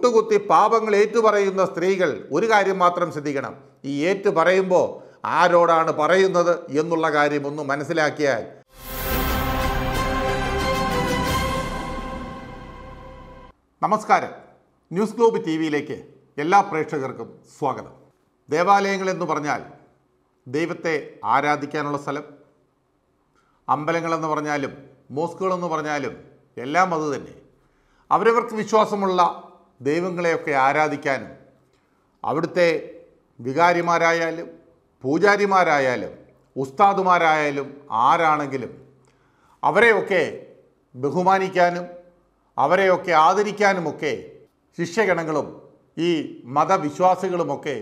മുട്ടുകുത്തി പാപങ്ങൾ ഏറ്റുപറയുന്ന സ്ത്രീകൾ ഒരു കാര്യം മാത്രം ശ്രദ്ധിക്കണം ഈ ഏറ്റു പറയുമ്പോൾ ആരോടാണ് പറയുന്നത് എന്നുള്ള കാര്യം ഒന്ന് മനസ്സിലാക്കിയാൽ നമസ്കാരം ന്യൂസ് ഗ്ലോബ് ടി വിയിലേക്ക് എല്ലാ പ്രേക്ഷകർക്കും സ്വാഗതം ദേവാലയങ്ങൾ എന്ന് പറഞ്ഞാൽ ദൈവത്തെ ആരാധിക്കാനുള്ള സ്ഥലം അമ്പലങ്ങളെന്ന് പറഞ്ഞാലും മോസ്കുകളെന്ന് പറഞ്ഞാലും എല്ലാം അത് തന്നെ അവരവർക്ക് വിശ്വാസമുള്ള ദൈവങ്ങളെയൊക്കെ ആരാധിക്കാനും അവിടുത്തെ വികാരിമാരായാലും പൂജാരിമാരായാലും ഉസ്താദുമാരായാലും ആരാണെങ്കിലും അവരെയൊക്കെ ബഹുമാനിക്കാനും അവരെയൊക്കെ ആദരിക്കാനുമൊക്കെ ശിഷ്യഗണങ്ങളും ഈ മതവിശ്വാസികളുമൊക്കെ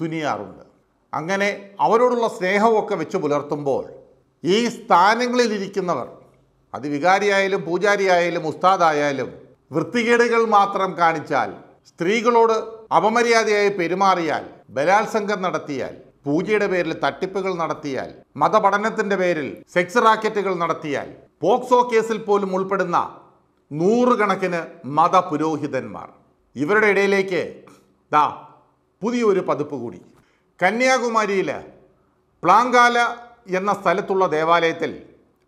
തുനിയാറുണ്ട് അങ്ങനെ അവരോടുള്ള സ്നേഹമൊക്കെ വെച്ച് പുലർത്തുമ്പോൾ ഈ സ്ഥാനങ്ങളിലിരിക്കുന്നവർ അത് വികാരിയായാലും പൂജാരിയായാലും ഉസ്താദായാലും വൃത്തികേടുകൾ മാത്രം കാണിച്ചാൽ സ്ത്രീകളോട് അപമര്യാദയായി പെരുമാറിയാൽ ബലാത്സംഗം നടത്തിയാൽ പൂജയുടെ പേരിൽ തട്ടിപ്പുകൾ നടത്തിയാൽ മതപഠനത്തിന്റെ പേരിൽ സെക്സ് റാക്കറ്റുകൾ നടത്തിയാൽ പോക്സോ കേസിൽ പോലും ഉൾപ്പെടുന്ന നൂറുകണക്കിന് മതപുരോഹിതന്മാർ ഇവരുടെ ഇടയിലേക്ക് ദാ പുതിയൊരു പതിപ്പ് കൂടി കന്യാകുമാരിയിൽ പ്ലാങ്കാല എന്ന സ്ഥലത്തുള്ള ദേവാലയത്തിൽ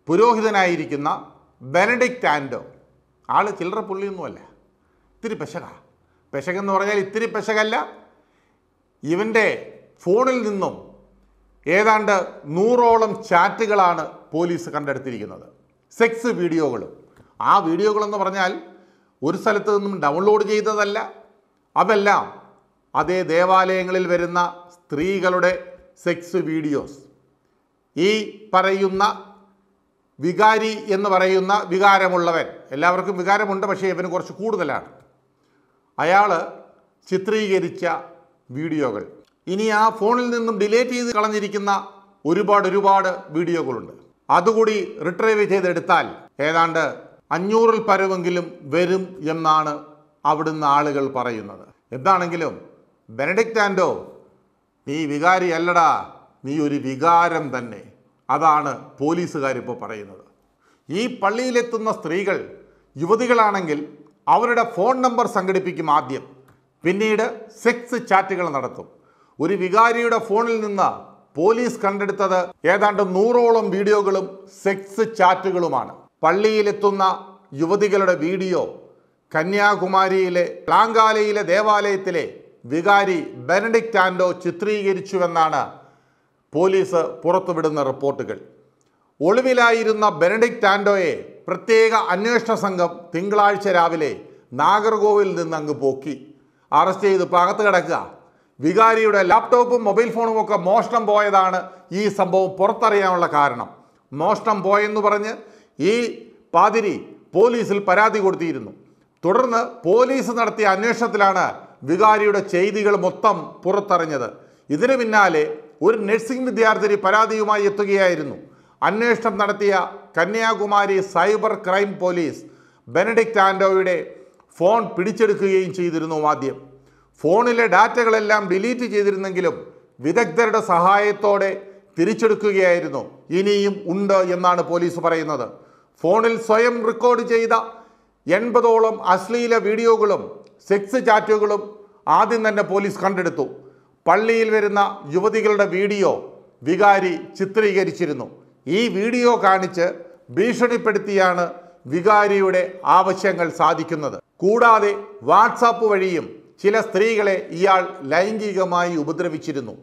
പുരോഹിതനായിരിക്കുന്ന ബെനഡിക്റ്റ് ആൻഡോ ആൾ ചില്ലറ പുള്ളിയൊന്നുമല്ല ഇത്തിരി പെശക പെശകെന്ന് പറഞ്ഞാൽ ഇത്തിരി പെശകല്ല ഇവൻ്റെ ഫോണിൽ നിന്നും ഏതാണ്ട് നൂറോളം ചാറ്റുകളാണ് പോലീസ് കണ്ടെടുത്തിരിക്കുന്നത് സെക്സ് വീഡിയോകളും ആ വീഡിയോകളെന്ന് പറഞ്ഞാൽ ഒരു സ്ഥലത്തു നിന്നും ഡൗൺലോഡ് ചെയ്തതല്ല അതെല്ലാം അതേ ദേവാലയങ്ങളിൽ വരുന്ന സ്ത്രീകളുടെ സെക്സ് വീഡിയോസ് ഈ പറയുന്ന വികാരി എന്ന് പറയുന്ന വികാരമുള്ളവൻ എല്ലാവർക്കും വികാരമുണ്ട് പക്ഷേ ഇവന് കുറച്ച് കൂടുതലാണ് അയാൾ ചിത്രീകരിച്ച വീഡിയോകൾ ഇനി ആ ഫോണിൽ നിന്നും ഡിലേറ്റ് ചെയ്ത് കളഞ്ഞിരിക്കുന്ന ഒരുപാട് ഒരുപാട് വീഡിയോകളുണ്ട് അതുകൂടി റിട്രൈവ് ചെയ്തെടുത്താൽ ഏതാണ്ട് അഞ്ഞൂറിൽ പരവെങ്കിലും വരും എന്നാണ് അവിടുന്ന് ആളുകൾ പറയുന്നത് എന്താണെങ്കിലും ബെനഡിക്റ്റ് ആൻഡോ നീ വികാരി അല്ലടാ നീ ഒരു വികാരം തന്നെ അതാണ് പോലീസുകാരിപ്പോൾ പറയുന്നത് ഈ പള്ളിയിലെത്തുന്ന സ്ത്രീകൾ യുവതികളാണെങ്കിൽ അവരുടെ ഫോൺ നമ്പർ സംഘടിപ്പിക്കും ആദ്യം പിന്നീട് സെക്സ് ചാറ്റുകൾ നടത്തും ഒരു വികാരിയുടെ ഫോണിൽ നിന്ന് പോലീസ് കണ്ടെടുത്തത് ഏതാണ്ട് നൂറോളം വീഡിയോകളും സെക്സ് ചാറ്റുകളുമാണ് പള്ളിയിലെത്തുന്ന യുവതികളുടെ വീഡിയോ കന്യാകുമാരിയിലെ പ്ലാങ്കാലയിലെ ദേവാലയത്തിലെ വികാരി ബെനഡിക്റ്റ് ആൻഡോ ചിത്രീകരിച്ചുവെന്നാണ് പോലീസ് പുറത്തുവിടുന്ന റിപ്പോർട്ടുകൾ ഒളിവിലായിരുന്ന ബെനഡിക് ആൻഡോയെ പ്രത്യേക അന്വേഷണ സംഘം തിങ്കളാഴ്ച രാവിലെ നാഗർകോവിൽ നിന്ന് അങ്ങ് പോക്കി അറസ്റ്റ് ചെയ്ത് പകത്ത് കിടക്കുക വികാരിയുടെ ലാപ്ടോപ്പും മൊബൈൽ ഫോണും ഒക്കെ മോഷണം പോയതാണ് ഈ സംഭവം പുറത്തറിയാനുള്ള കാരണം മോഷണം പോയെന്ന് പറഞ്ഞ് ഈ പാതിരി പോലീസിൽ പരാതി കൊടുത്തിരുന്നു തുടർന്ന് പോലീസ് നടത്തിയ അന്വേഷണത്തിലാണ് വികാരിയുടെ ചെയ്തികൾ മൊത്തം പുറത്തറിഞ്ഞത് ഇതിന് പിന്നാലെ ഒരു നഴ്സിംഗ് വിദ്യാർത്ഥിനി പരാതിയുമായി എത്തുകയായിരുന്നു അന്വേഷണം നടത്തിയ Kanyakumari cyber crime police Benedict ആൻഡോയുടെ ഫോൺ പിടിച്ചെടുക്കുകയും ചെയ്തിരുന്നു ആദ്യം ഫോണിലെ ഡാറ്റകളെല്ലാം ഡിലീറ്റ് ചെയ്തിരുന്നെങ്കിലും വിദഗ്ധരുടെ സഹായത്തോടെ തിരിച്ചെടുക്കുകയായിരുന്നു ഇനിയും ഉണ്ട് എന്നാണ് പോലീസ് പറയുന്നത് ഫോണിൽ സ്വയം റെക്കോർഡ് ചെയ്ത എൺപതോളം അശ്ലീല വീഡിയോകളും സെക്സ് ചാറ്റുകളും ആദ്യം തന്നെ പോലീസ് കണ്ടെടുത്തു പള്ളിയിൽ വരുന്ന യുവതികളുടെ വീഡിയോ വികാരി ചിത്രീകരിച്ചിരുന്നു ഈ വീഡിയോ കാണിച്ച് ഭീഷണിപ്പെടുത്തിയാണ് വികാരിയുടെ ആവശ്യങ്ങൾ സാധിക്കുന്നത് കൂടാതെ വാട്സാപ്പ് വഴിയും ചില സ്ത്രീകളെ ഇയാൾ ലൈംഗികമായി ഉപദ്രവിച്ചിരുന്നു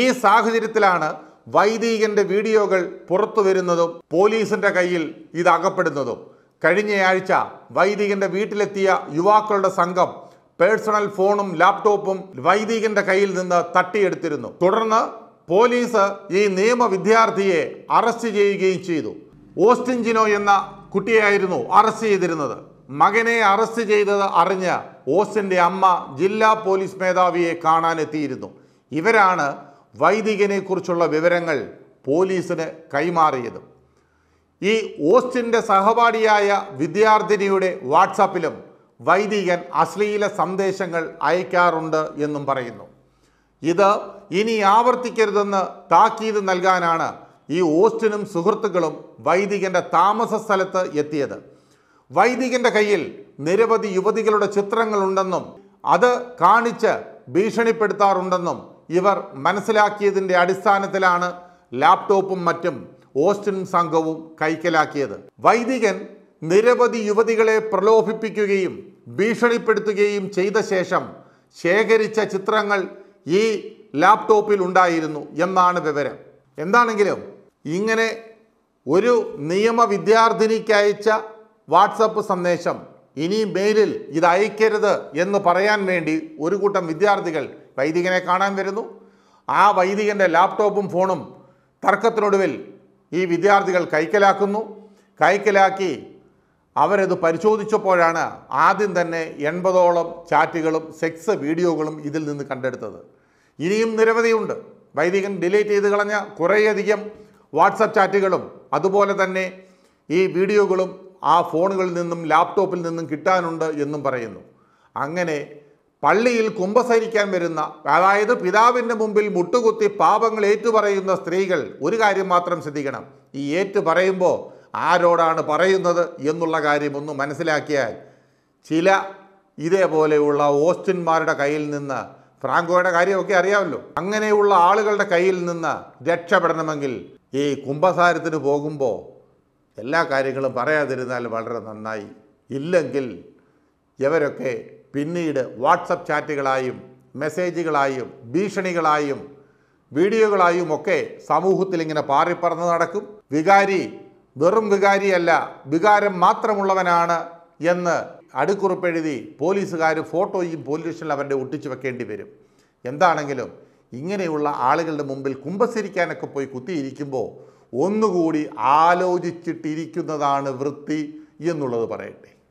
ഈ സാഹചര്യത്തിലാണ് വൈദികന്റെ വീഡിയോകൾ പുറത്തു വരുന്നതും പോലീസിന്റെ കയ്യിൽ ഇതകപ്പെടുന്നതും കഴിഞ്ഞയാഴ്ച വൈദികന്റെ വീട്ടിലെത്തിയ യുവാക്കളുടെ സംഘം പേഴ്സണൽ ഫോണും ലാപ്ടോപ്പും വൈദികന്റെ കയ്യിൽ നിന്ന് തട്ടിയെടുത്തിരുന്നു തുടർന്ന് പോലീസ് ഈ നിയമ വിദ്യാർത്ഥിയെ അറസ്റ്റ് ചെയ്യുകയും ചെയ്തു ഓസ്റ്റിൻ ജിനോ എന്ന കുട്ടിയായിരുന്നു അറസ്റ്റ് ചെയ്തിരുന്നത് മകനെ അറസ്റ്റ് ചെയ്തത് അറിഞ്ഞ് ഓസ്റ്റിൻ്റെ അമ്മ ജില്ലാ പോലീസ് മേധാവിയെ കാണാനെത്തിയിരുന്നു ഇവരാണ് വൈദികനെക്കുറിച്ചുള്ള വിവരങ്ങൾ പോലീസിന് കൈമാറിയത് ഈ ഓസ്റ്റിൻ്റെ സഹപാഠിയായ വിദ്യാർത്ഥിനിയുടെ വാട്സാപ്പിലും വൈദികൻ അശ്ലീല സന്ദേശങ്ങൾ അയക്കാറുണ്ട് എന്നും പറയുന്നു ഇത് ഇനി ആവർത്തിക്കരുതെന്ന് താക്കീത് നൽകാനാണ് ഈ ഓസ്റ്റിനും സുഹൃത്തുക്കളും വൈദികൻ്റെ താമസ സ്ഥലത്ത് എത്തിയത് വൈദികൻ്റെ കയ്യിൽ നിരവധി യുവതികളുടെ ചിത്രങ്ങളുണ്ടെന്നും അത് കാണിച്ച് ഭീഷണിപ്പെടുത്താറുണ്ടെന്നും ഇവർ മനസ്സിലാക്കിയതിൻ്റെ അടിസ്ഥാനത്തിലാണ് ലാപ്ടോപ്പും മറ്റും ഓസ്റ്റിൻ സംഘവും കൈക്കലാക്കിയത് വൈദികൻ നിരവധി യുവതികളെ പ്രലോഭിപ്പിക്കുകയും ഭീഷണിപ്പെടുത്തുകയും ചെയ്ത ശേഷം ശേഖരിച്ച ചിത്രങ്ങൾ ഈ ലാപ്ടോപ്പിൽ ഉണ്ടായിരുന്നു എന്നാണ് വിവരം എന്താണെങ്കിലും ഇങ്ങനെ ഒരു നിയമ വിദ്യാർത്ഥിനിക്കയച്ച അയച്ച വാട്സപ്പ് സന്ദേശം ഇനി മെയിലിൽ ഇത് അയക്കരുത് എന്ന് പറയാൻ വേണ്ടി ഒരു കൂട്ടം വിദ്യാർത്ഥികൾ വൈദികനെ കാണാൻ വരുന്നു ആ വൈദികൻ്റെ ലാപ്ടോപ്പും ഫോണും തർക്കത്തിനൊടുവിൽ ഈ വിദ്യാർത്ഥികൾ കൈക്കലാക്കുന്നു കൈക്കലാക്കി അവരത് പരിശോധിച്ചപ്പോഴാണ് ആദ്യം തന്നെ എൺപതോളം ചാറ്റുകളും സെക്സ് വീഡിയോകളും ഇതിൽ നിന്ന് കണ്ടെടുത്തത് ഇനിയും നിരവധിയുണ്ട് വൈദികൻ ഡിലീറ്റ് ചെയ്ത് കളഞ്ഞ കുറേയധികം വാട്സപ്പ് ചാറ്റുകളും അതുപോലെ തന്നെ ഈ വീഡിയോകളും ആ ഫോണുകളിൽ നിന്നും ലാപ്ടോപ്പിൽ നിന്നും കിട്ടാനുണ്ട് എന്നും പറയുന്നു അങ്ങനെ പള്ളിയിൽ കുമ്പസരിക്കാൻ വരുന്ന അതായത് പിതാവിൻ്റെ മുമ്പിൽ മുട്ടുകുത്തി പാപങ്ങൾ ഏറ്റുപറയുന്ന സ്ത്രീകൾ ഒരു കാര്യം മാത്രം ശ്രദ്ധിക്കണം ഈ ഏറ്റു പറയുമ്പോൾ ആരോടാണ് പറയുന്നത് എന്നുള്ള കാര്യമൊന്നും മനസ്സിലാക്കിയാൽ ചില ഇതേപോലെയുള്ള ഓസ്റ്റിന്മാരുടെ കയ്യിൽ നിന്ന് ഫ്രാങ്കോയുടെ കാര്യമൊക്കെ അറിയാമല്ലോ അങ്ങനെയുള്ള ആളുകളുടെ കയ്യിൽ നിന്ന് രക്ഷപ്പെടണമെങ്കിൽ ഈ കുംഭസാരത്തിന് പോകുമ്പോൾ എല്ലാ കാര്യങ്ങളും പറയാതിരുന്നാൽ വളരെ നന്നായി ഇല്ലെങ്കിൽ ഇവരൊക്കെ പിന്നീട് വാട്സപ്പ് ചാറ്റുകളായും മെസ്സേജുകളായും ഭീഷണികളായും വീഡിയോകളായും ഒക്കെ സമൂഹത്തിൽ ഇങ്ങനെ പാറിപ്പറന്ന് നടക്കും വികാരി വെറും വികാരിയല്ല വികാരം മാത്രമുള്ളവനാണ് എന്ന് അടുക്കുറിപ്പെഴുതി പോലീസുകാർ ഫോട്ടോയും പോലീസ് സ്റ്റേഷനിൽ അവരുടെ ഒട്ടിച്ചു വെക്കേണ്ടി വരും എന്താണെങ്കിലും ഇങ്ങനെയുള്ള ആളുകളുടെ മുമ്പിൽ കുമ്പസരിക്കാനൊക്കെ പോയി കുത്തിയിരിക്കുമ്പോൾ ഒന്നുകൂടി ആലോചിച്ചിട്ടിരിക്കുന്നതാണ് വൃത്തി എന്നുള്ളത് പറയട്ടെ